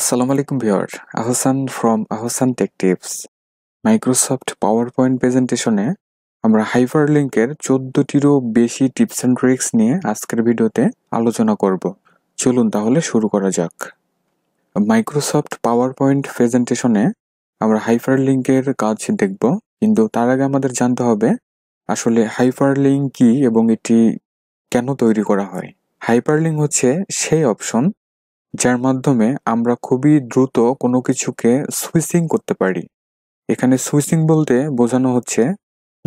আসসালামু আলাইকুম viewer, Ahsan from Ahsan tech tips Microsoft power point প্রেজেন্টেশনে আমরা হাইপার লিঙ্কের চোদ্দটিরও বেশি টিপস অ্যান্ড ট্রিক্স নিয়ে আজকের ভিডিওতে আলোচনা করব চলুন তাহলে শুরু করা যাক মাইক্রোসফট পাওয়ার পয়েন্ট প্রেজেন্টেশনে আমরা হাইপার লিঙ্কের কাজ দেখব কিন্তু তার আগে আমাদের জানতে হবে আসলে হাইপার লিঙ্ক কী এবং এটি কেন তৈরি করা হয় হাইপার লিঙ্ক হচ্ছে সেই অপশন যার মাধ্যমে আমরা খুবই দ্রুত কোনো কিছুকে সুইচিং করতে পারি এখানে সুইচিং বলতে বোঝানো হচ্ছে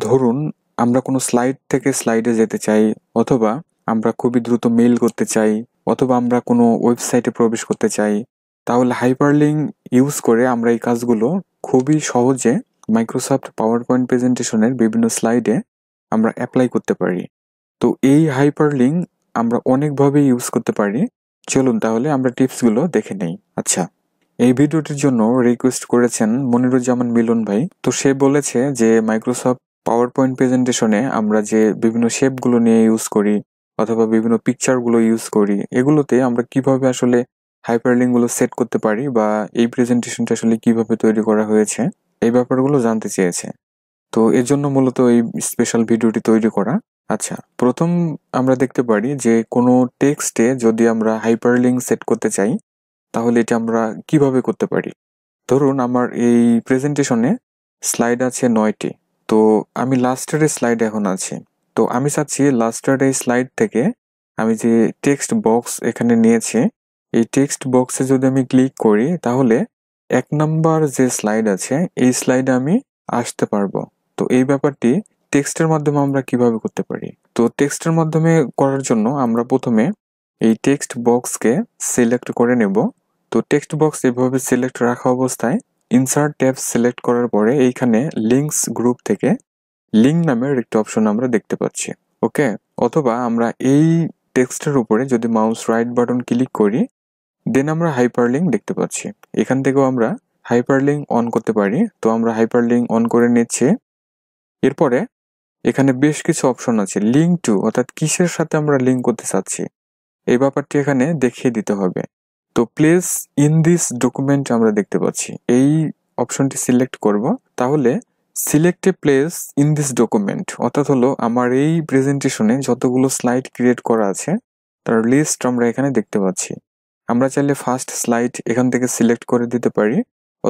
ধরুন আমরা কোনো স্লাইড থেকে স্লাইডে যেতে চাই অথবা আমরা খুবই দ্রুত মেইল করতে চাই অথবা আমরা কোনো ওয়েবসাইটে প্রবেশ করতে চাই তাহলে হাইপারলিং ইউজ করে আমরা এই কাজগুলো খুবই সহজে মাইক্রোসফট পাওয়ার পয়েন্ট প্রেজেন্টেশনের বিভিন্ন স্লাইডে আমরা অ্যাপ্লাই করতে পারি তো এই হাইপারলিং আমরা অনেকভাবে ইউজ করতে পারি চলুন তাহলে আমরা টিপসগুলো দেখে নেই আচ্ছা এই ভিডিওটির জন্য রিকোয়েস্ট করেছেন মনিরুজ্জামান মিলন ভাই তো সে বলেছে যে মাইক্রোসফট পাওয়ার পয়েন্ট প্রেজেন্টেশনে আমরা যে বিভিন্ন শেপগুলো নিয়ে ইউজ করি অথবা বিভিন্ন পিকচারগুলো ইউজ করি এগুলোতে আমরা কিভাবে আসলে হাইপারলিঙ্কগুলো সেট করতে পারি বা এই প্রেজেন্টেশনটা আসলে কিভাবে তৈরি করা হয়েছে এই ব্যাপারগুলো জানতে চেয়েছে তো এর জন্য মূলত এই স্পেশাল ভিডিওটি তৈরি করা আচ্ছা প্রথম আমরা দেখতে পারি যে কোনো টেক্সটে যদি আমরা হাইপারলিঙ্ক সেট করতে চাই তাহলে এটা আমরা কিভাবে করতে পারি ধরুন আমার এই প্রেজেন্টেশনে স্লাইড আছে নয়টি তো আমি লাস্টের স্লাইড এখন আছি তো আমি চাচ্ছি লাস্টের এই স্লাইড থেকে আমি যে টেক্সট বক্স এখানে নিয়েছি এই টেক্সট বক্সে যদি আমি ক্লিক করি তাহলে এক নম্বর যে স্লাইড আছে এই স্লাইডে আমি আসতে পারবো তো এই ব্যাপারটি টেক্সটের মাধ্যমে আমরা কিভাবে করতে পারি তো টেক্সটের মাধ্যমে করার জন্য আমরা প্রথমে এই টেক্সট বক্সকে সিলেক্ট করে নেব তো টেক্সট বক্স এভাবে সিলেক্ট রাখা অবস্থায় ইনসার্ট ট্যাব সিলেক্ট করার পরে এইখানে লিঙ্কস গ্রুপ থেকে লিঙ্ক নামের একটি অপশন আমরা দেখতে পাচ্ছি ওকে অথবা আমরা এই টেক্সটের উপরে যদি মাউস রাইট বাটন ক্লিক করি দেন আমরা হাইপার লিঙ্ক দেখতে পাচ্ছি এখান থেকেও আমরা হাইপার লিঙ্ক অন করতে পারি তো আমরা হাইপার লিঙ্ক অন করে নিচ্ছি এরপরে এখানে বেশ কিছু অপশন আছে লিঙ্ক টু অর্থাৎ কিসের সাথে আমরা লিঙ্ক করতে চাচ্ছি এই ব্যাপারটি এখানে দেখিয়ে দিতে হবে তো প্লেস ইন দিস ডকুমেন্ট আমরা দেখতে পাচ্ছি এই অপশনটি সিলেক্ট করব তাহলে select a place in this document অর্থাৎ হলো আমার এই প্রেজেন্টেশনে যতগুলো স্লাইড ক্রিয়েট করা আছে তার লিস্ট আমরা এখানে দেখতে পাচ্ছি আমরা চাইলে ফার্স্ট স্লাইড এখান থেকে সিলেক্ট করে দিতে পারি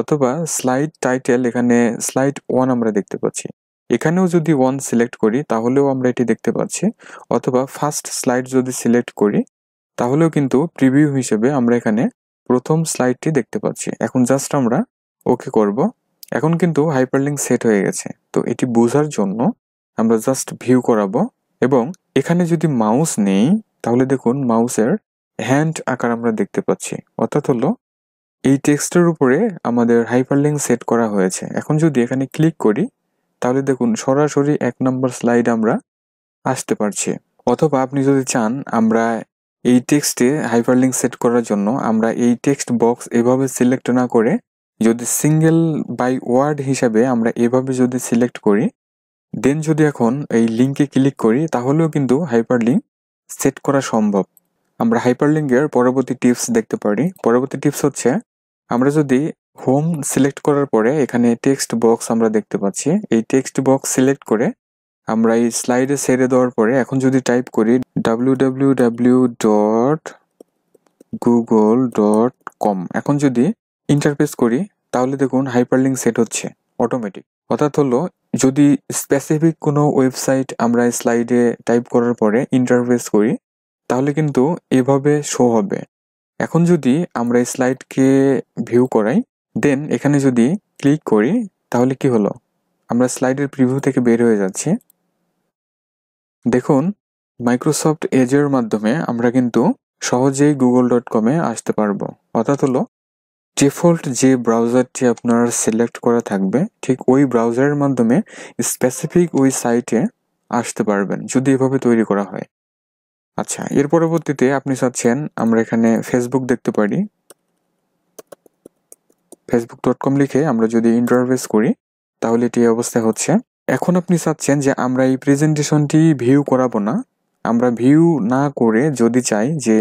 অথবা স্লাইড টাইটেল এখানে স্লাইড ওয়ান আমরা দেখতে পাচ্ছি এখানেও যদি ওয়ান সিলেক্ট করি তাহলেও আমরা এটি দেখতে পাচ্ছি অথবা ফার্স্ট স্লাইড যদি সিলেক্ট করি তাহলেও কিন্তু প্রিভিউ হিসেবে আমরা এখানে প্রথম স্লাইডটি দেখতে পাচ্ছি এখন জাস্ট আমরা ওকে করব এখন কিন্তু হাইপারলিং সেট হয়ে গেছে তো এটি বোঝার জন্য আমরা জাস্ট ভিউ করাবো এবং এখানে যদি মাউস নেই তাহলে দেখুন মাউসের হ্যান্ড আকার আমরা দেখতে পাচ্ছি অর্থাৎ হলো এই টেক্সটের উপরে আমাদের হাইপারলিং সেট করা হয়েছে এখন যদি এখানে ক্লিক করি তাহলে দেখুন সরাসরি এক নম্বর স্লাইড আমরা আসতে পারছি অথবা আপনি যদি চান আমরা এই টেক্সটে হাইপারলিঙ্ক সেট করার জন্য আমরা এই টেক্সট বক্স এভাবে সিলেক্ট না করে যদি সিঙ্গেল বাই ওয়ার্ড হিসাবে আমরা এভাবে যদি সিলেক্ট করি দেন যদি এখন এই লিঙ্কে ক্লিক করি তাহলেও কিন্তু হাইপারলিঙ্ক সেট করা সম্ভব আমরা হাইপারলিঙ্কের পরবর্তী টিপস দেখতে পারি পরবর্তী টিপস হচ্ছে আমরা যদি হোম সিলেক্ট করার পরে এখানে টেক্সট বক্স আমরা দেখতে পাচ্ছি এই টেক্সট বক্স সিলেক্ট করে আমরা এই স্লাইডে সেরে দেওয়ার পরে এখন যদি টাইপ করি W dot Google dot com এখন যদি ইন্টারফেস করি তাহলে দেখুন হাইপারলিং সেট হচ্ছে অটোমেটিক অর্থাৎ হলো যদি স্পেসিফিক কোনো ওয়েবসাইট আমরা স্লাইডে টাইপ করার পরে ইন্টারফেস করি তাহলে কিন্তু এভাবে শো হবে এখন যদি আমরা স্লাইডকে ভিউ করাই দেন এখানে যদি ক্লিক করি তাহলে কি হলো আমরা স্লাইডের প্রিভিউ থেকে বের হয়ে যাচ্ছি দেখুন মাইক্রোসফট এজের মাধ্যমে আমরা কিন্তু সহজেই গুগল ডট কমে আসতে পারবো অর্থাৎ হলো ডিফল্ট যে ব্রাউজারটি আপনার সিলেক্ট করা থাকবে ঠিক ওই ব্রাউজারের মাধ্যমে স্পেসিফিক ওই সাইটে আসতে পারবেন যদি এভাবে তৈরি করা হয় আচ্ছা এর পরবর্তীতে আপনি চাচ্ছেন আমরা এখানে ফেসবুক দেখতে পারি ফেসবুক ডট কম লিখে আমরা যদি ইন্টারভেস করি তাহলে এটি অবস্থা হচ্ছে এখন আপনি চাচ্ছেন যে আমরা এই প্রেজেন্টেশনটি ভিউ করাবো না আমরা ভিউ না করে যদি চাই যে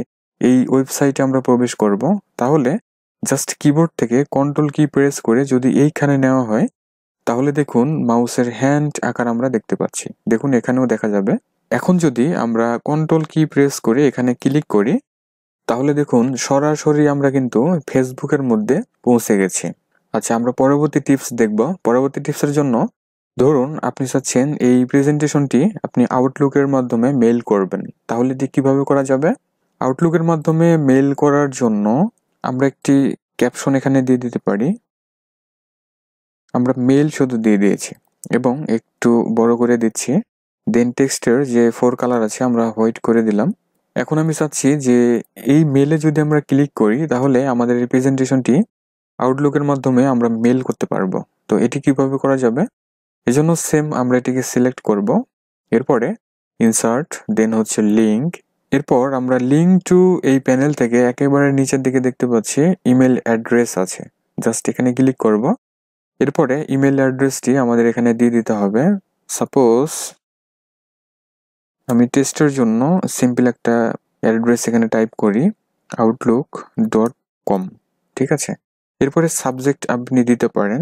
এই ওয়েবসাইটে আমরা প্রবেশ করব তাহলে জাস্ট কিবোর্ড থেকে কন্ট্রোল কি প্রেস করে যদি এইখানে নেওয়া হয় তাহলে দেখুন মাউসের হ্যান্ড আকার আমরা দেখতে পাচ্ছি দেখুন এখানেও দেখা যাবে এখন যদি আমরা কন্ট্রোল কি প্রেস করে এখানে ক্লিক করি তাহলে দেখুন সরাসরি আমরা কিন্তু ফেসবুকের মধ্যে পৌঁছে গেছি আচ্ছা আমরা পরবর্তী টিপস দেখব পরবর্তী টিপসের জন্য ধরুন আপনি চাচ্ছেন এই প্রেজেন্টেশনটি আপনি আউটলুকের মাধ্যমে মেল করবেন তাহলে এটি কীভাবে করা যাবে আউটলুকের মাধ্যমে মেইল করার জন্য আমরা একটি ক্যাপশন এখানে দিয়ে দিতে পারি আমরা মেল শুধু দিয়ে দিয়েছি এবং একটু বড় করে দিচ্ছি দেন টেক্সটের যে ফোর কালার আছে আমরা হোয়াইট করে দিলাম এখন আমি চাচ্ছি যে এই মেলে যদি আমরা ক্লিক করি তাহলে আমাদের এই প্রেজেন্টেশনটি আউটলুকের মাধ্যমে আমরা মেল করতে পারবো তো এটি কিভাবে করা যাবে এজন্য সেম আমরা এটিকে সিলেক্ট করব এরপরে ইনসার্ট দেন হচ্ছে লিঙ্ক এরপর আমরা লিঙ্ক টু এই প্যানেল থেকে একেবারে নিচের দিকে দেখতে পাচ্ছি ইমেল অ্যাড্রেস আছে জাস্ট এখানে ক্লিক করব এরপরে ইমেল অ্যাড্রেসটি আমাদের এখানে দিয়ে দিতে হবে সাপোজ আমি টেস্টের জন্য সিম্পল একটা অ্যাড্রেস এখানে টাইপ করি আউটলুক ডট কম ঠিক আছে এরপরে সাবজেক্ট আপনি দিতে পারেন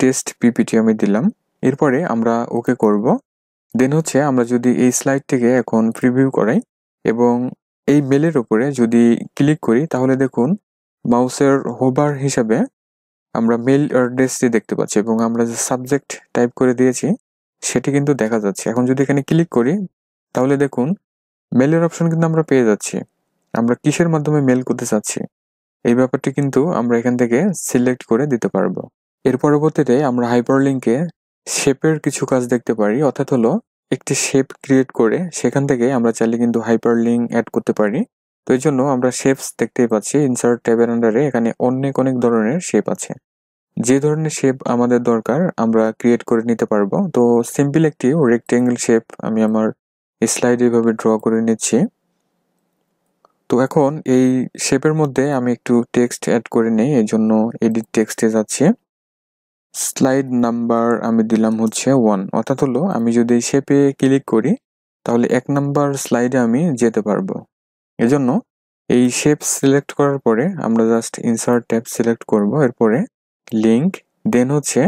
টেস্ট পিপিটি আমি দিলাম এরপরে আমরা ওকে করব দেন হচ্ছে আমরা যদি এই স্লাইড থেকে এখন প্রিভিউ করাই এবং এই মেলের ওপরে যদি ক্লিক করি তাহলে দেখুন মাউসের হোবার হিসাবে আমরা মেল অ্যাড্রেসটি দেখতে পাচ্ছি এবং আমরা যে সাবজেক্ট টাইপ করে দিয়েছি সেটি কিন্তু দেখা যাচ্ছে এখন যদি এখানে ক্লিক করি তাহলে দেখুন মেলের অপশন কিন্তু আমরা পেয়ে যাচ্ছি আমরা কিসের মাধ্যমে মেল করতে চাচ্ছি এই ব্যাপারটি কিন্তু আমরা এখান থেকে সিলেক্ট করে দিতে পারবো এর পরবর্তীতে আমরা হাইপারলিংকে শেপের কিছু কাজ দেখতে পারি অর্থাৎ হলো একটি শেপ ক্রিয়েট করে সেখান থেকে আমরা চাইলে কিন্তু হাইপারলিং অ্যাড করতে পারি তো এই জন্য আমরা শেপস দেখতেই পাচ্ছি ইনসার্ট ট্যাবের আন্ডারে এখানে অনেক অনেক ধরনের শেপ আছে যে ধরনের শেপ আমাদের দরকার আমরা ক্রিয়েট করে নিতে পারবো তো সিম্পল একটি রেক্টেঙ্গেল শেপ আমি আমার স্লাইড এভাবে ড্র করে নিচ্ছি তো এখন এই শেপের মধ্যে আমি একটু টেক্সট অ্যাড করে নিই এই জন্য এডিট টেক্সটে যাচ্ছি স্লাইড নাম্বার আমি দিলাম হচ্ছে ওয়ান অর্থাৎ হলো আমি যদি শেপে ক্লিক করি তাহলে এক নাম্বার স্লাইডে আমি যেতে পারবো এজন্য এই শেপ সিলেক্ট করার পরে আমরা জাস্ট ইনসার্ট ট্যাব সিলেক্ট করব এরপরে লিঙ্ক দেন হচ্ছে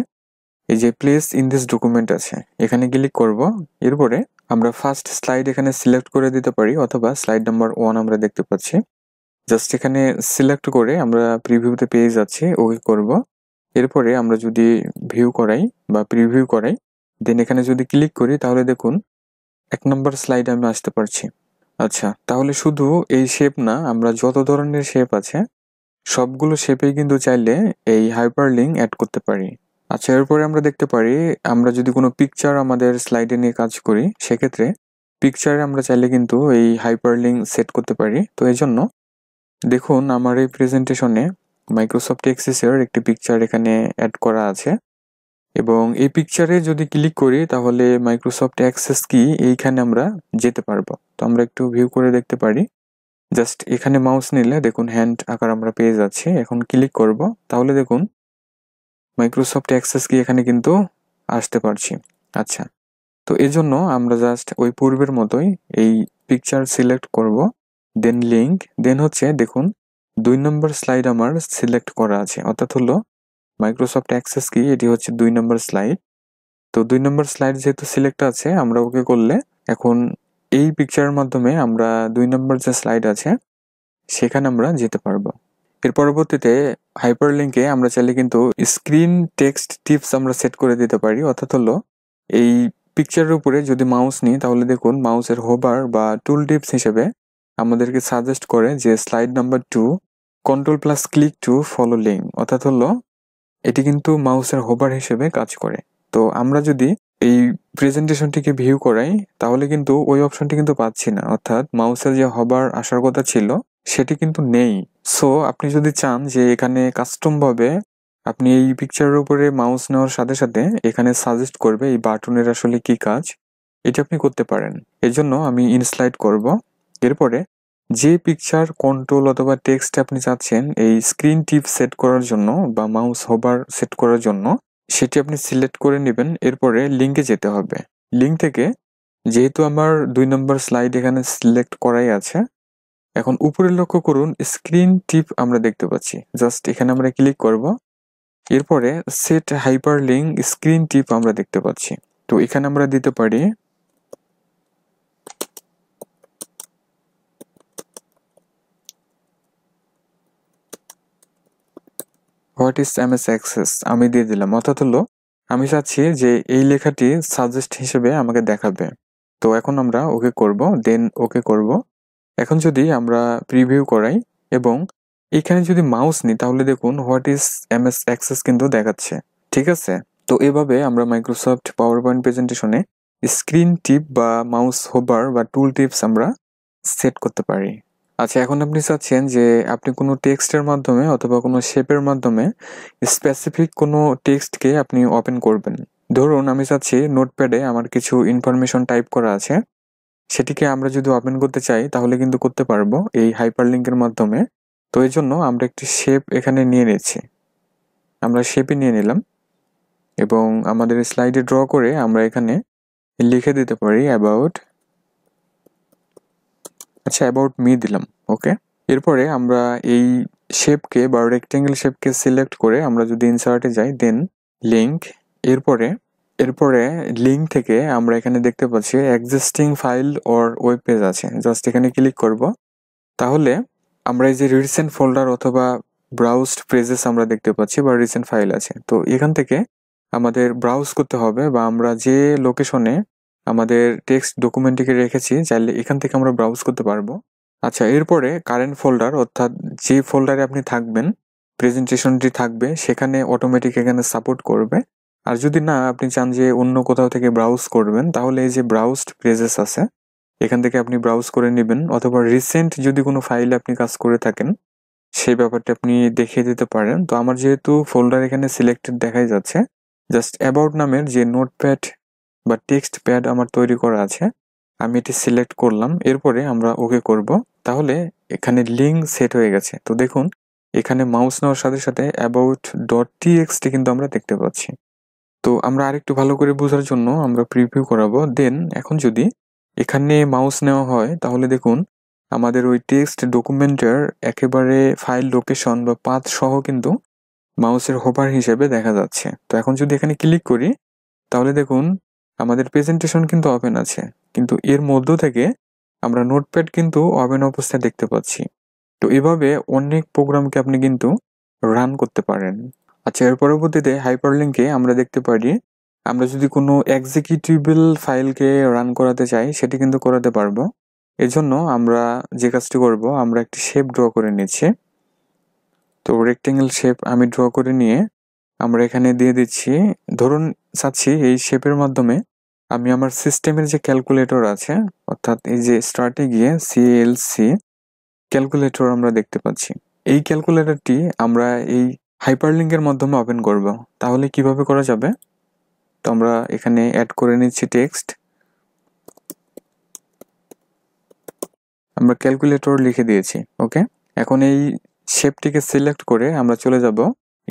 এই যে প্লেস ইন দিস ডকুমেন্ট আছে এখানে ক্লিক করব এরপরে আমরা ফার্স্ট স্লাইড এখানে সিলেক্ট করে দিতে পারি অথবা স্লাইড নাম্বার ওয়ান আমরা দেখতে পাচ্ছি জাস্ট এখানে সিলেক্ট করে আমরা প্রিভিউতে পেয়ে যাচ্ছি ওকে করব এরপরে আমরা যদি ভিউ করাই বা প্রিভিউ করাই দেন এখানে যদি ক্লিক করি তাহলে দেখুন এক নম্বর স্লাইড আমি আসতে পারছি আচ্ছা তাহলে শুধু এই শেপ না আমরা যত ধরনের শেপ আছে সবগুলো শেপে কিন্তু চাইলে এই হাইপারলিং অ্যাড করতে পারি আচ্ছা এরপরে আমরা দেখতে পারি আমরা যদি কোনো পিকচার আমাদের স্লাইডে নিয়ে কাজ করি সেক্ষেত্রে পিকচারে আমরা চাইলে কিন্তু এই হাইপারলিং সেট করতে পারি তো এই জন্য দেখুন আমার এই প্রেজেন্টেশনে মাইক্রোসফট এক্সেসের একটি পিকচার এখানে অ্যাড করা আছে এবং এই পিকচারে যদি ক্লিক করি তাহলে মাইক্রোসফট অ্যাক্সেস কি এইখানে আমরা যেতে পারবো তো আমরা একটু ভিউ করে দেখতে পারি জাস্ট এখানে মাউস নিলে দেখুন হ্যান্ড আকার আমরা পেয়ে যাচ্ছি এখন ক্লিক করব তাহলে দেখুন মাইক্রোসফট অ্যাক্সেস কি এখানে কিন্তু আসতে পারছি আচ্ছা তো এজন্য আমরা জাস্ট ওই পূর্বের মতোই এই পিকচার সিলেক্ট করব দেন লিঙ্ক দেন হচ্ছে দেখুন দুই নম্বর স্লাইড আমার সিলেক্ট করা আছে অর্থাৎ হলো মাইক্রোসফট অ্যাক্সেস কি এটি হচ্ছে দুই নম্বর স্লাইড তো দুই নম্বর স্লাইড যেহেতু সিলেক্ট আছে আমরা ওকে করলে এখন এই পিকচারের মাধ্যমে আমরা দুই নম্বর যে স্লাইড আছে সেখানে আমরা যেতে পারবো এর পরবর্তীতে হাইপারলিংকে আমরা চাইলে কিন্তু স্ক্রিন টেক্সট টিপস আমরা সেট করে দিতে পারি অর্থাৎ হলো এই পিকচারের উপরে যদি মাউস নিই তাহলে দেখুন মাউসের হোবার বা টুল টিপস হিসেবে আমাদেরকে সাজেস্ট করে যে slide number two control plus click to follow link অর্থাৎ হলো এটি কিন্তু মাউসের হোবার হিসেবে কাজ করে তো আমরা যদি এই প্রেজেন্টেশনটিকে ভিউ করাই তাহলে কিন্তু ওই অপশনটি কিন্তু পাচ্ছি না অর্থাৎ মাউসের যে হবার আসার কথা ছিল সেটি কিন্তু নেই সো আপনি যদি চান যে এখানে কাস্টমভাবে আপনি এই পিকচারের উপরে মাউস নেওয়ার সাথে সাথে এখানে সাজেস্ট করবে এই বাটনের আসলে কি কাজ এটি আপনি করতে পারেন এজন্য আমি ইনস্লাইড করব এরপরে যে পিকচার কন্ট্রোল অথবা টেক্সট আপনি চাচ্ছেন এই স্ক্রিন টিপ সেট করার জন্য বা মাউস হবার সেট করার জন্য সেটি আপনি সিলেক্ট করে নেবেন এরপরে লিঙ্কে যেতে হবে লিঙ্ক থেকে যেহেতু আমার দুই নম্বর স্লাইড এখানে সিলেক্ট করাই আছে এখন উপরে লক্ষ্য করুন স্ক্রিন টিপ আমরা দেখতে পাচ্ছি জাস্ট এখানে আমরা ক্লিক করব এরপরে set hyperlink screen tip আমরা দেখতে পাচ্ছি তো এখানে আমরা দিতে পারি what is M S Access আমি দিয়ে দিলাম অর্থাৎ হলো আমি চাচ্ছি যে এই লেখাটি সাজেস্ট হিসেবে আমাকে দেখাবে তো এখন আমরা ওকে করব দেন ওকে করব এখন যদি আমরা প্রিভিউ করাই এবং এখানে যদি মাউস নিই তাহলে দেখুন what is M S access কিন্তু দেখাচ্ছে ঠিক আছে তো এভাবে আমরা মাইক্রোসফট পাওয়ার পয়েন্ট প্রেজেন্টেশনে স্ক্রিন টিপ বা মাউস হোভার বা টুল টিপস আমরা সেট করতে পারি আচ্ছা এখন আপনি চাচ্ছেন যে আপনি কোনো টেক্সটের মাধ্যমে অথবা কোনো শেপের মাধ্যমে স্পেসিফিক কোনো টেক্সটকে আপনি ওপেন করবেন ধরুন আমি চাচ্ছি নোটপ্যাডে আমার কিছু ইনফরমেশন টাইপ করা আছে সেটিকে আমরা যদি ওপেন করতে চাই তাহলে কিন্তু করতে পারবো এই হাইপারলিঙ্কের মাধ্যমে তো এই জন্য আমরা একটি শেপ এখানে নিয়ে নিচ্ছি আমরা শেপই নিয়ে নিলাম এবং আমাদের স্লাইডে ড্র করে আমরা এখানে লিখে দিতে পারি অ্যাবাউট আচ্ছা অ্যাবাউট মি দিলাম ওকে এরপরে আমরা এই শেপকে বা রেক্টেঙ্গেল শেপকে সিলেক্ট করে আমরা যদি ইনসার্টে যাই দেন লিঙ্ক এরপরে এরপরে লিঙ্ক থেকে আমরা এখানে দেখতে পাচ্ছি existing file or web page আছে জাস্ট এখানে ক্লিক করব তাহলে আমরা এই যে রিসেন্ট ফোল্ডার অথবা ব্রাউজড পেজেস আমরা দেখতে পাচ্ছি বা রিসেন্ট ফাইল আছে তো এখান থেকে আমাদের ব্রাউজ করতে হবে বা আমরা যে লোকেশনে আমাদের টেক্সট ডকুমেন্টটিকে রেখেছি চাইলে এখান থেকে আমরা ব্রাউজ করতে পারবো আচ্ছা এরপরে কারেন্ট ফোল্ডার অর্থাৎ যে ফোল্ডারে আপনি থাকবেন প্রেজেন্টেশনটি থাকবে সেখানে অটোমেটিক এখানে সাপোর্ট করবে আর যদি না আপনি চান যে অন্য কোথাও থেকে ব্রাউজ করবেন তাহলে এই যে ব্রাউজড প্রেজেস আছে এখান থেকে আপনি ব্রাউজ করে নেবেন অথবা রিসেন্ট যদি কোনো ফাইলে আপনি কাজ করে থাকেন সেই ব্যাপারটা আপনি দেখিয়ে দিতে পারেন তো আমার যেহেতু ফোল্ডার এখানে সিলেক্টেড দেখাই যাচ্ছে জাস্ট অ্যাবাউট নামের যে নোটপ্যাড বা টেক্সট প্যাড আমার তৈরি করা আছে আমি এটি সিলেক্ট করলাম এরপরে আমরা ওকে করব তাহলে এখানে লিঙ্ক সেট হয়ে গেছে তো দেখুন এখানে মাউস নেওয়ার সাথে সাথে অ্যাবাউট ডট টিএক্সটি কিন্তু আমরা দেখতে পাচ্ছি তো আমরা আরেকটু ভালো করে বোঝার জন্য আমরা প্রিভিউ করাবো দেন এখন যদি এখানে মাউস নেওয়া হয় তাহলে দেখুন আমাদের ওই টেক্সট ডকুমেন্টের একেবারে ফাইল লোকেশন বা পাথ সহ কিন্তু মাউসের হোভার হিসেবে দেখা যাচ্ছে তো এখন যদি এখানে ক্লিক করি তাহলে দেখুন আমাদের প্রেজেন্টেশন কিন্তু ওভেন আছে কিন্তু এর মধ্য থেকে আমরা নোটপ্যাড কিন্তু ওভেন অবস্থায় দেখতে পাচ্ছি তো এভাবে অনেক প্রোগ্রামকে আপনি কিন্তু রান করতে পারেন আচ্ছা এর পরবর্তীতে হাইপারলিঙ্কে আমরা দেখতে পারি আমরা যদি কোনো এক্সিকিউটিভেল ফাইলকে রান করাতে চাই সেটি কিন্তু করাতে পারবো এজন্য আমরা যে কাজটি করব আমরা একটি শেপ ড্র করে নিচ্ছি তো রেক্টেঙ্গেল শেপ আমি ড্র করে নিয়ে আমরা এখানে দিয়ে দিচ্ছি ধরুন চাচ্ছি এই শেপের মাধ্যমে আমি আমার সিস্টেমের যে ক্যালকুলেটর আছে অর্থাৎ এই যে স্টার্টে গিয়ে সিএলসি ক্যালকুলেটর আমরা দেখতে পাচ্ছি এই ক্যালকুলেটরটি আমরা এই হাইপারলিঙ্কের মাধ্যমে ওপেন করব তাহলে কিভাবে করা যাবে তো আমরা এখানে অ্যাড করে নিচ্ছি টেক্সট আমরা ক্যালকুলেটর লিখে দিয়েছি ওকে এখন এই শেপটিকে সিলেক্ট করে আমরা চলে যাব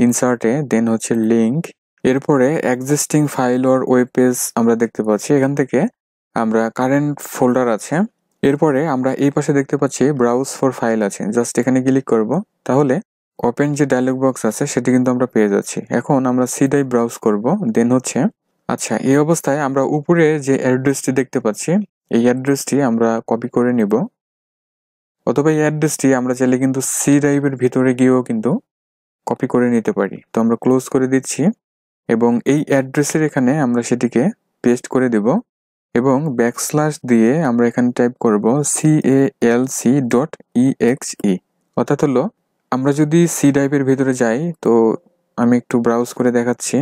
ইনসার্টে দেন হচ্ছে লিঙ্ক এরপরে existing file or web page আমরা দেখতে পাচ্ছি এখান থেকে আমরা কারেন্ট ফোল্ডার আছে এরপরে আমরা এই পাশে দেখতে পাচ্ছি ব্রাউজ ফর ফাইল আছে জাস্ট এখানে ক্লিক করব তাহলে ওপেন যে ডায়লগ বক্স আছে সেটি কিন্তু আমরা পেয়ে যাচ্ছি এখন আমরা সিডাই ব্রাউজ করব দেন হচ্ছে আচ্ছা এই অবস্থায় আমরা উপরে যে অ্যাড্রেসটি দেখতে পাচ্ছি এই অ্যাড্রেসটি আমরা কপি করে নিব অথবা এই অ্যাড্রেসটি আমরা চাইলে কিন্তু সি ড্রাইভের ভিতরে গিয়েও কিন্তু কপি করে নিতে পারি তো আমরা ক্লোজ করে দিচ্ছি এবং এই অ্যাড্রেসের এখানে আমরা সেটিকে পেস্ট করে দেব এবং ব্যাকস্ল্যাশ দিয়ে আমরা এখানে টাইপ করব C L C dot E X E অর্থাৎ হলো আমরা যদি সি ড্রাইভের ভিতরে যাই তো আমি একটু ব্রাউজ করে দেখাচ্ছি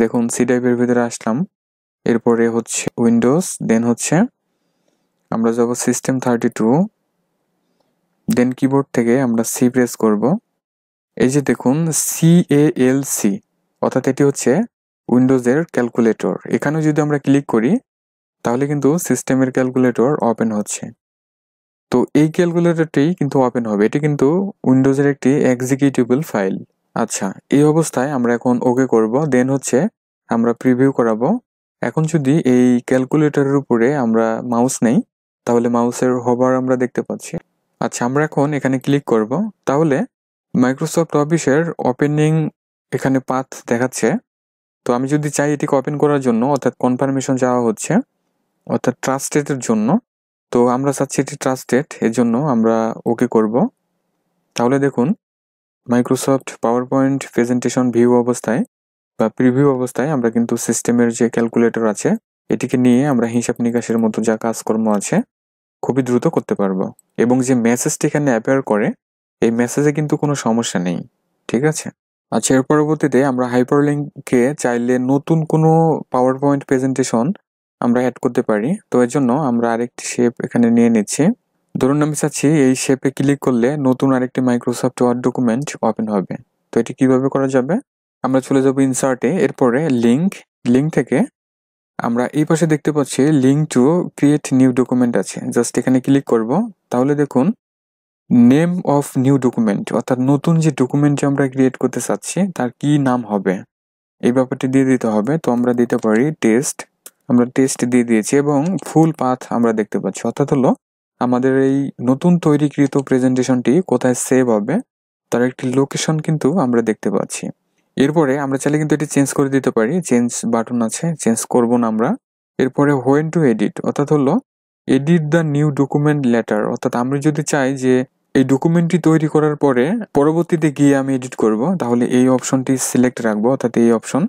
দেখুন সি ড্রাইভের ভিতরে আসলাম এরপরে হচ্ছে উইন্ডোজ দেন হচ্ছে আমরা যাব system thirty two then keyboard থেকে আমরা সি প্রেস করব এই যে দেখুন সি এ এল সি অর্থাৎ এটি হচ্ছে উইন্ডোজের ক্যালকুলেটর এখানে যদি আমরা ক্লিক করি তাহলে কিন্তু সিস্টেমের ক্যালকুলেটর ওপেন হচ্ছে তো এই ক্যালকুলেটরটি কিন্তু ওপেন হবে এটি কিন্তু উইন্ডোজের একটি এক্সিকিউটিভল ফাইল আচ্ছা এই অবস্থায় আমরা এখন ওকে করব দেন হচ্ছে আমরা প্রিভিউ করাবো এখন যদি এই ক্যালকুলেটরের উপরে আমরা মাউস নেই তাহলে মাউসের হবার আমরা দেখতে পাচ্ছি আচ্ছা আমরা এখন এখানে ক্লিক করব তাহলে মাইক্রোসফট অফিসের ওপেনিং এখানে পাথ দেখাচ্ছে তো আমি যদি চাই এটিকে ওপেন করার জন্য অর্থাৎ কনফার্মেশন যাওয়া হচ্ছে অর্থাৎ ট্রাস্টেডের জন্য তো আমরা চাচ্ছি এটি ট্রাস্টেড এর জন্য আমরা ওকে করব তাহলে দেখুন মাইক্রোসফট পাওয়ার পয়েন্ট প্রেজেন্টেশন ভিউ অবস্থায় বা প্রিভিউ অবস্থায় আমরা কিন্তু সিস্টেমের যে ক্যালকুলেটর আছে এটিকে নিয়ে আমরা হিসাব নিকাশের মতো যা কাজকর্ম আছে খুবই দ্রুত করতে পারবো এবং যে মেসেজটি এখানে অ্যাপেয়ার করে এই মেসেজে কিন্তু কোনো সমস্যা নেই ঠিক আছে আচ্ছা এর পরবর্তীতে আমরা হাইপারলিঙ্ককে চাইলে নতুন কোনো পাওয়ার পয়েন্ট প্রেজেন্টেশন আমরা অ্যাড করতে পারি তো এর জন্য আমরা আরেকটি শেপ এখানে নিয়ে নিচ্ছি ধরুন আমি চাচ্ছি এই শেপে ক্লিক করলে নতুন আরেকটি মাইক্রোসফট ওয়ার্ড ডকুমেন্ট ওপেন হবে তো এটি কিভাবে করা যাবে আমরা চলে যাব ইনসার্টে এরপরে লিঙ্ক লিঙ্ক থেকে আমরা এই পাশে দেখতে পাচ্ছি link to create new document আছে জাস্ট এখানে ক্লিক করব তাহলে দেখুন নেম অফ নিউ ডকুমেন্ট অর্থাৎ নতুন যে ডকুমেন্ট আমরা ক্রিয়েট করতে চাচ্ছি তার কি নাম হবে এই ব্যাপারটি দিয়ে দিতে হবে তো আমরা দিতে পারি টেস্ট আমরা টেস্ট দিয়ে দিয়েছি এবং ফুল পাথ আমরা দেখতে পাচ্ছি অর্থাৎ হলো আমাদের এই নতুন তৈরিকৃত প্রেজেন্টেশনটি কোথায় সেভ হবে তার একটি লোকেশন কিন্তু আমরা দেখতে পাচ্ছি এরপরে আমরা চাইলে কিন্তু এটি চেঞ্জ করে দিতে পারি চেঞ্জ বাটন আছে চেঞ্জ করব না আমরা এরপরে হোয়েন টু এডিট অর্থাৎ হলো edit the new document later অর্থাৎ আমরা যদি চাই যে এই ডকুমেন্টটি তৈরি করার পরে পরবর্তীতে গিয়ে আমি এডিট করব তাহলে এই অপশনটি সিলেক্ট রাখবো অর্থাৎ এই অপশন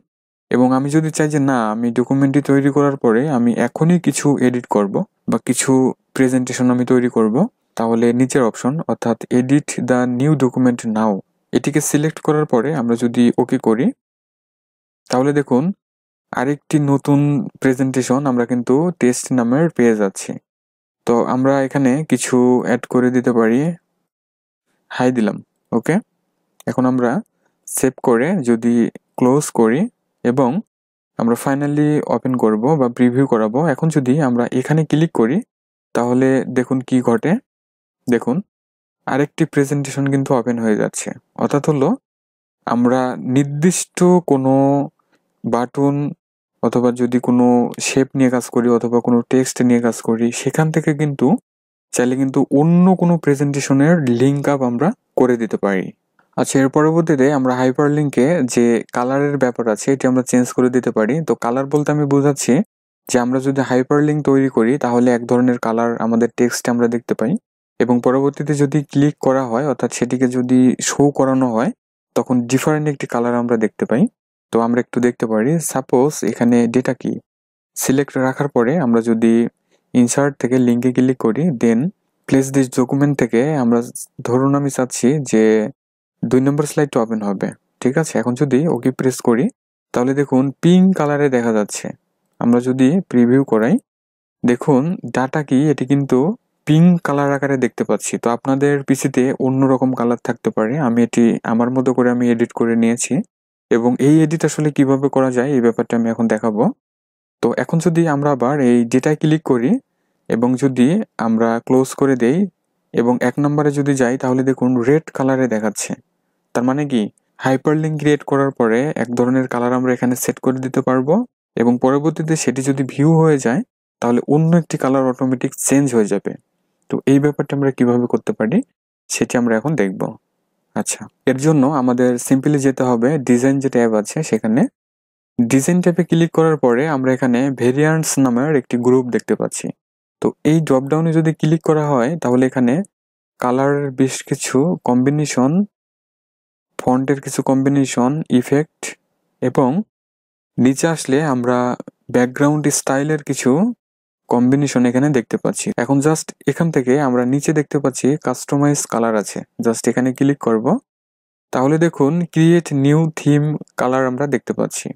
এবং আমি যদি চাই যে না আমি ডকুমেন্টটি তৈরি করার পরে আমি এখনই কিছু এডিট করব বা কিছু প্রেজেন্টেশন আমি তৈরি করব তাহলে নিচের অপশন অর্থাৎ edit the new document now এটিকে সিলেক্ট করার পরে আমরা যদি ওকে করি তাহলে দেখুন আরেকটি নতুন প্রেজেন্টেশন আমরা কিন্তু টেস্ট নামের পেয়ে যাচ্ছি তো আমরা এখানে কিছু অ্যাড করে দিতে পারি হাই দিলাম ওকে এখন আমরা সেভ করে যদি ক্লোজ করি এবং আমরা ফাইনালি ওপেন করব বা প্রিভিউ করাবো এখন যদি আমরা এখানে ক্লিক করি তাহলে দেখুন কি ঘটে দেখুন আরেকটি প্রেজেন্টেশন কিন্তু ওপেন হয়ে যাচ্ছে অর্থাৎ হলো আমরা নির্দিষ্ট কোনো বাটন অথবা যদি কোনো শেপ নিয়ে কাজ করি অথবা কোনো টেক্সট নিয়ে কাজ করি সেখান থেকে কিন্তু চাইলে কিন্তু অন্য কোনো প্রেজেন্টেশনের লিঙ্ক আপ আমরা করে দিতে পারি আচ্ছা এর পরবর্তীতে আমরা হাইপার লিঙ্কে যে কালারের ব্যাপার আছে এটি আমরা চেঞ্জ করে দিতে পারি তো কালার বলতে আমি বোঝাচ্ছি যে আমরা যদি হাইপার লিঙ্ক তৈরি করি তাহলে এক ধরনের কালার আমাদের টেক্সটে আমরা দেখতে পাই এবং পরবর্তীতে যদি ক্লিক করা হয় অর্থাৎ সেটিকে যদি শো করানো হয় তখন ডিফারেন্ট একটি কালার আমরা দেখতে পাই তো আমরা একটু দেখতে পারি সাপোজ এখানে ডেটা কি সিলেক্ট রাখার পরে আমরা যদি ইনসার্ট থেকে লিঙ্কে ক্লিক করি দেন প্লেস দিস ডকুমেন্ট থেকে আমরা ধরুন আমি চাচ্ছি যে দুই নম্বর স্লাইডটা ওপেন হবে ঠিক আছে এখন যদি ওকে প্রেস করি তাহলে দেখুন পিঙ্ক কালারে দেখা যাচ্ছে আমরা যদি প্রিভিউ করাই দেখুন ডাটা কি এটি কিন্তু পিঙ্ক কালার আকারে দেখতে পাচ্ছি তো আপনাদের পিসিতে অন্যরকম কালার থাকতে পারে আমি এটি আমার মতো করে আমি এডিট করে নিয়েছি এবং এই এডিট আসলে কিভাবে করা যায় এই ব্যাপারটা আমি এখন দেখাবো তো এখন যদি আমরা আবার এই ডেটায় ক্লিক করি এবং যদি আমরা ক্লোজ করে দেই এবং এক নম্বরে যদি যাই তাহলে দেখুন রেড কালারে দেখাচ্ছে তার মানে কি হাইপারলিঙ্ক ক্রিয়েট করার পরে এক ধরনের কালার আমরা এখানে সেট করে দিতে পারবো এবং পরবর্তীতে সেটি যদি ভিউ হয়ে যায় তাহলে অন্য একটি কালার অটোমেটিক চেঞ্জ হয়ে যাবে তো এই ব্যাপারটা আমরা কিভাবে করতে পারি সেটি আমরা এখন দেখব আচ্ছা এর জন্য আমাদের সিম্পলি যেতে হবে ডিজাইন যেটা অ্যাপ আছে সেখানে ডিজাইন ট্যাপে ক্লিক করার পরে আমরা এখানে ভেরিয়ান্টস নামের একটি গ্রুপ দেখতে পাচ্ছি তো এই ড্রপডাউনে যদি ক্লিক করা হয় তাহলে এখানে কালার বেশ কিছু কম্বিনেশন ফন্টের কিছু কম্বিনেশন ইফেক্ট এবং নিচে আসলে আমরা ব্যাকগ্রাউন্ড স্টাইলের কিছু কম্বিনেশন এখানে দেখতে পাচ্ছি এখন জাস্ট এখান থেকে আমরা নিচে দেখতে পাচ্ছি কাস্টমাইজ কালার আছে জাস্ট এখানে ক্লিক করব তাহলে দেখুন ক্রিয়েট নিউ থিম কালার আমরা দেখতে পাচ্ছি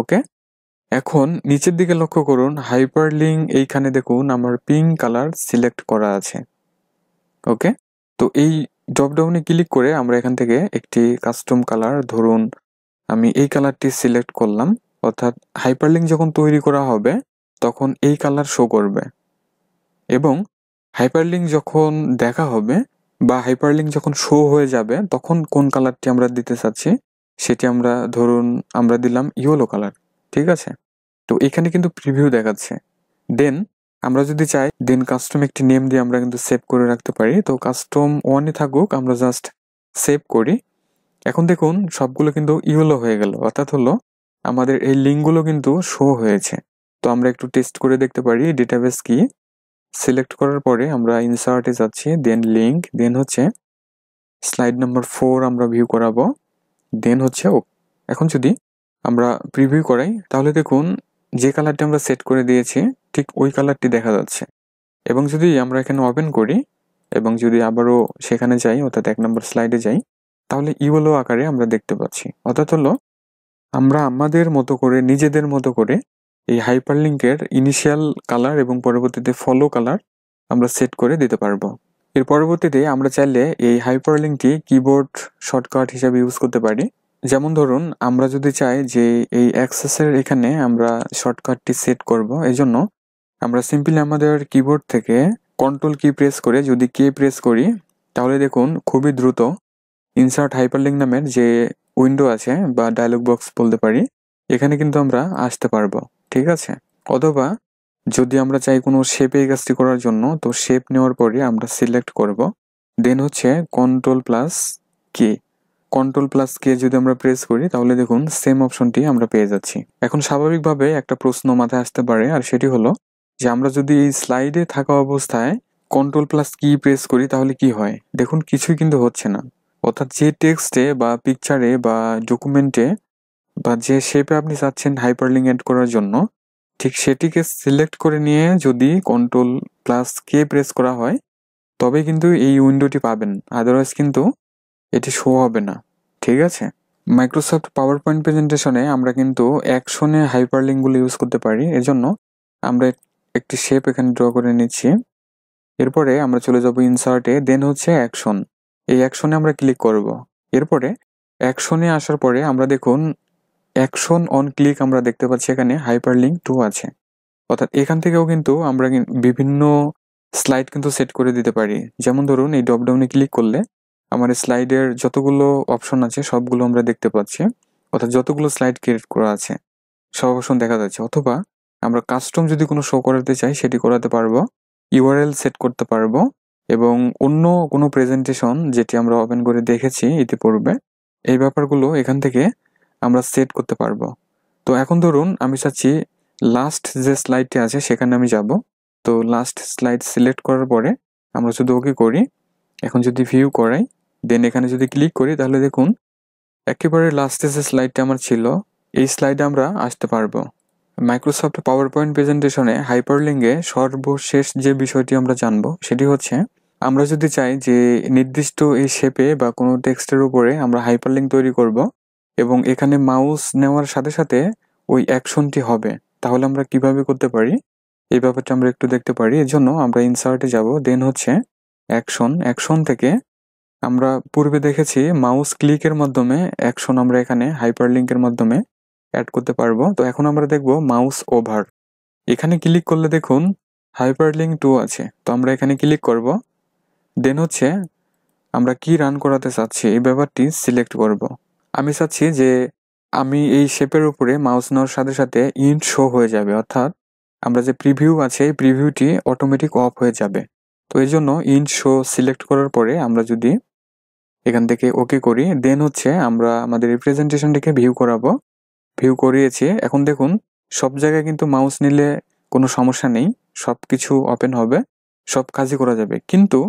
ওকে এখন নিচের দিকে লক্ষ্য করুন হাইপারলিং এইখানে দেখুন আমার পিঙ্ক কালার সিলেক্ট করা আছে ওকে তো এই ড্রপ ক্লিক করে আমরা এখান থেকে একটি কাস্টম কালার ধরুন আমি এই কালারটি সিলেক্ট করলাম অর্থাৎ হাইপারলিং যখন তৈরি করা হবে তখন এই কালার শো করবে এবং হাইপারলিং যখন দেখা হবে বা হাইপারলিং যখন শো হয়ে যাবে তখন কোন কালারটি আমরা দিতে চাচ্ছি সেটি আমরা ধরুন আমরা দিলাম ইয়েলো কালার ঠিক আছে তো এখানে কিন্তু প্রিভিউ দেখাচ্ছে দেন আমরা যদি চাই দেন কাস্টম একটি নেম দিয়ে আমরা কিন্তু সেভ করে রাখতে পারি তো কাস্টম ওয়ানে থাকুক আমরা জাস্ট সেভ করি এখন দেখুন সবগুলো কিন্তু ইয়েলো হয়ে গেল অর্থাৎ হলো আমাদের এই লিঙ্কগুলো কিন্তু শো হয়েছে তো আমরা একটু টেস্ট করে দেখতে পারি ডেটাবেস কি সিলেক্ট করার পরে আমরা ইনসার্টে যাচ্ছি দেন লিঙ্ক দেন হচ্ছে স্লাইড নাম্বার ফোর আমরা ভিউ করাবো দেন হচ্ছে ও এখন যদি আমরা প্রিভিউ করাই তাহলে দেখুন যে কালারটি আমরা সেট করে দিয়েছি ঠিক ওই কালারটি দেখা যাচ্ছে এবং যদি আমরা এখানে ওপেন করি এবং যদি আবারও সেখানে যাই অর্থাৎ এক নম্বর স্লাইডে যাই তাহলে ইউলো আকারে আমরা দেখতে পাচ্ছি অর্থাৎ হলো আমরা আমাদের মতো করে নিজেদের মতো করে এই হাইপারলিঙ্কের ইনিশিয়াল কালার এবং পরবর্তীতে ফলো কালার আমরা সেট করে দিতে পারবো এর পরবর্তীতে আমরা চাইলে এই হাইপারলিঙ্কটি কিবোর্ড শর্টকাট হিসাবে ইউজ করতে পারি যেমন ধরুন আমরা যদি চাই যে এই অ্যাক্সেসের এখানে আমরা শর্টকাটটি সেট করব জন্য আমরা সিম্পলি আমাদের কিবোর্ড থেকে কন্ট্রোল কি প্রেস করে যদি কে প্রেস করি তাহলে দেখুন খুবই দ্রুত ইনসার্ট হাইপারলিঙ্ক নামের যে উইন্ডো আছে বা ডায়লগ বক্স বলতে পারি এখানে কিন্তু আমরা আসতে পারবো ঠিক আছে অথবা যদি আমরা চাই কোনো শেপের কাজটি করার জন্য তো শেপ নেওয়ার পরে আমরা সিলেক্ট করব দেন হচ্ছে control plus K control plus K যদি আমরা প্রেস করি তাহলে দেখুন সেম অপশনটি আমরা পেয়ে যাচ্ছি এখন স্বাভাবিকভাবে একটা প্রশ্ন মাথায় আসতে পারে আর সেটি হলো যে আমরা যদি এই স্লাইডে থাকা অবস্থায় কন্ট্রোল প্লাস কি প্রেস করি তাহলে কি হয় দেখুন কিছুই কিন্তু হচ্ছে না অর্থাৎ যে টেক্সটে বা পিকচারে বা ডকুমেন্টে বা যে শেপে আপনি চাচ্ছেন হাইপারলিং অ্যাড করার জন্য ঠিক সেটিকে সিলেক্ট করে নিয়ে যদি কন্ট্রোল প্লাস কে প্রেস করা হয় তবে কিন্তু এই উইন্ডোটি পাবেন আদারওয়াইজ কিন্তু এটি শো হবে না ঠিক আছে মাইক্রোসফট পাওয়ার পয়েন্ট প্রেজেন্টেশনে আমরা কিন্তু অ্যাকশনে হাইপারলিঙ্কগুলো ইউজ করতে পারি এজন্য আমরা একটি শেপ এখানে ড্র করে নিচ্ছি এরপরে আমরা চলে যাব ইনসার্টে দেন হচ্ছে অ্যাকশন এই অ্যাকশনে আমরা ক্লিক করব এরপরে অ্যাকশনে আসার পরে আমরা দেখুন অ্যাকশন অন ক্লিক আমরা দেখতে পাচ্ছি এখানে হাইপার লিঙ্ক টু আছে অর্থাৎ এখান থেকেও কিন্তু আমরা বিভিন্ন স্লাইড কিন্তু সেট করে দিতে পারি যেমন ধরুন এই ডপডাউনে ক্লিক করলে আমার স্লাইডের যতগুলো অপশন আছে সবগুলো আমরা দেখতে পাচ্ছি অর্থাৎ যতগুলো স্লাইড ক্রিয়েট করা আছে সব অপশন দেখা যাচ্ছে অথবা আমরা কাস্টম যদি কোনো শো করাতে চাই সেটি করাতে পারবো ইউআরএল সেট করতে পারবো এবং অন্য কোনো প্রেজেন্টেশন যেটি আমরা ওপেন করে দেখেছি ইতিপূর্বে এই ব্যাপারগুলো এখান থেকে আমরা সেট করতে পারবো তো এখন ধরুন আমি চাচ্ছি লাস্ট যে স্লাইডটি আছে সেখানে আমি যাব তো লাস্ট স্লাইড সিলেক্ট করার পরে আমরা শুধু ওকে করি এখন যদি ভিউ করাই দেন এখানে যদি ক্লিক করি তাহলে দেখুন একেবারে লাস্টে যে স্লাইডটা আমার ছিল এই স্লাইডে আমরা আসতে পারবো মাইক্রোসফট পাওয়ার পয়েন্ট প্রেজেন্টেশনে হাইপারলিঙ্গে সর্বশেষ যে বিষয়টি আমরা জানব সেটি হচ্ছে আমরা যদি চাই যে নির্দিষ্ট এই শেপে বা কোনো টেক্সটের উপরে আমরা হাইপারলিঙ্ক তৈরি করবো এবং এখানে মাউস নেওয়ার সাথে সাথে ওই অ্যাকশনটি হবে তাহলে আমরা কিভাবে করতে পারি এই ব্যাপারটা আমরা একটু দেখতে পারি এর জন্য আমরা ইনসার্টে যাব দেন হচ্ছে অ্যাকশন অ্যাকশন থেকে আমরা পূর্বে দেখেছি মাউস ক্লিকের মাধ্যমে অ্যাকশন আমরা এখানে হাইপার লিঙ্কের মাধ্যমে অ্যাড করতে পারবো তো এখন আমরা দেখব মাউস ওভার এখানে ক্লিক করলে দেখুন হাইপার লিঙ্ক টু আছে তো আমরা এখানে ক্লিক করব দেন হচ্ছে আমরা কি রান করাতে চাচ্ছি এই ব্যাপারটি সিলেক্ট করব আমি চাচ্ছি যে আমি এই শেপের উপরে মাউস নেওয়ার সাথে সাথে ইন্ট শো হয়ে যাবে অর্থাৎ আমরা যে প্রিভিউ আছে এই প্রিভিউটি অটোমেটিক অফ হয়ে যাবে তো এই জন্য ইন্ট শো সিলেক্ট করার পরে আমরা যদি এখান থেকে ওকে করি দেন হচ্ছে আমরা আমাদের এই প্রেজেন্টেশনটিকে ভিউ করাবো ভিউ করিয়েছি এখন দেখুন সব জায়গায় কিন্তু মাউস নিলে কোনো সমস্যা নেই সব কিছু ওপেন হবে সব কাজই করা যাবে কিন্তু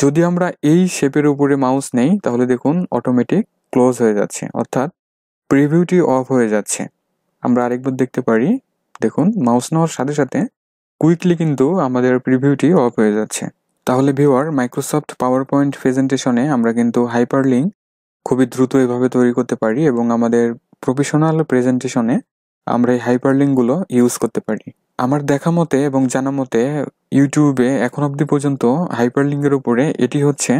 যদি আমরা এই শেপের উপরে মাউস নেই তাহলে দেখুন অটোমেটিক ক্লোজ হয়ে যাচ্ছে অর্থাৎ প্রিভিউটি অফ হয়ে যাচ্ছে আমরা আরেকবার দেখতে পারি দেখুন মাউস নেওয়ার সাথে সাথে কুইকলি কিন্তু আমাদের প্রিভিউটি অফ হয়ে যাচ্ছে তাহলে ভিউয়ার মাইক্রোসফট পাওয়ার পয়েন্ট প্রেজেন্টেশনে আমরা কিন্তু হাইপার লিঙ্ক খুবই দ্রুত এভাবে তৈরি করতে পারি এবং আমাদের প্রফেশনাল প্রেজেন্টেশনে আমরা এই হাইপার লিঙ্কগুলো ইউজ করতে পারি আমার দেখা মতে এবং জানা মতে ইউটিউবে এখন অবধি পর্যন্ত হাইপার লিঙ্কের উপরে এটি হচ্ছে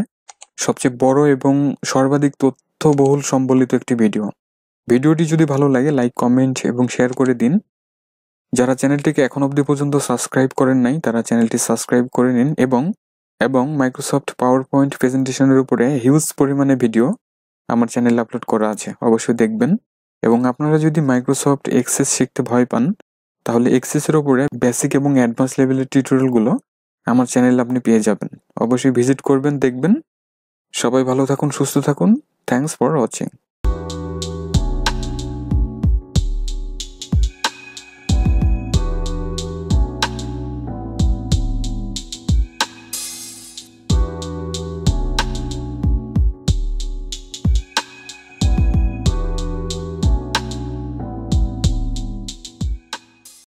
সবচেয়ে বড় এবং সর্বাধিক তথ্য তথ্যবহুল সম্বলিত একটি ভিডিও ভিডিওটি যদি ভালো লাগে লাইক কমেন্ট এবং শেয়ার করে দিন যারা চ্যানেলটিকে এখন অবধি পর্যন্ত সাবস্ক্রাইব করেন নাই তারা চ্যানেলটি সাবস্ক্রাইব করে নিন এবং এবং মাইক্রোসফট পাওয়ার পয়েন্ট প্রেজেন্টেশনের উপরে হিউজ পরিমাণে ভিডিও আমার চ্যানেলে আপলোড করা আছে অবশ্যই দেখবেন এবং আপনারা যদি মাইক্রোসফট এক্সেস শিখতে ভয় পান তাহলে এক্সেসের ওপরে বেসিক এবং অ্যাডভান্স লেভেলের টিউটোরিয়ালগুলো আমার চ্যানেলে আপনি পেয়ে যাবেন অবশ্যই ভিজিট করবেন দেখবেন সবাই ভালো থাকুন সুস্থ থাকুন থ্যাংকস ফর ওয়াচিং